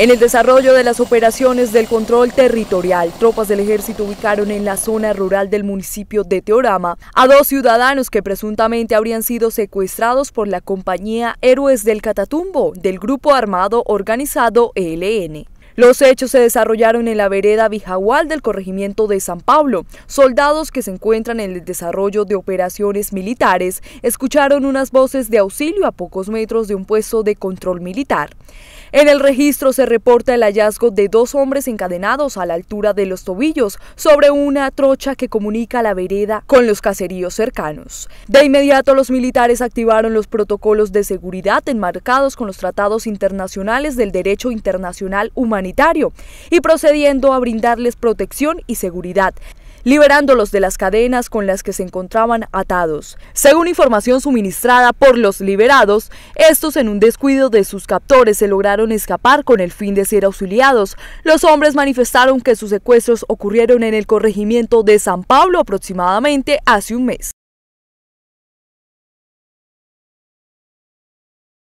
En el desarrollo de las operaciones del control territorial, tropas del ejército ubicaron en la zona rural del municipio de Teorama a dos ciudadanos que presuntamente habrían sido secuestrados por la compañía Héroes del Catatumbo del grupo armado organizado ELN. Los hechos se desarrollaron en la vereda Vijahual del corregimiento de San Pablo. Soldados que se encuentran en el desarrollo de operaciones militares escucharon unas voces de auxilio a pocos metros de un puesto de control militar. En el registro se reporta el hallazgo de dos hombres encadenados a la altura de los tobillos sobre una trocha que comunica la vereda con los caseríos cercanos. De inmediato los militares activaron los protocolos de seguridad enmarcados con los tratados internacionales del derecho internacional humanitario y procediendo a brindarles protección y seguridad liberándolos de las cadenas con las que se encontraban atados. Según información suministrada por los liberados, estos en un descuido de sus captores se lograron escapar con el fin de ser auxiliados. Los hombres manifestaron que sus secuestros ocurrieron en el corregimiento de San Pablo aproximadamente hace un mes.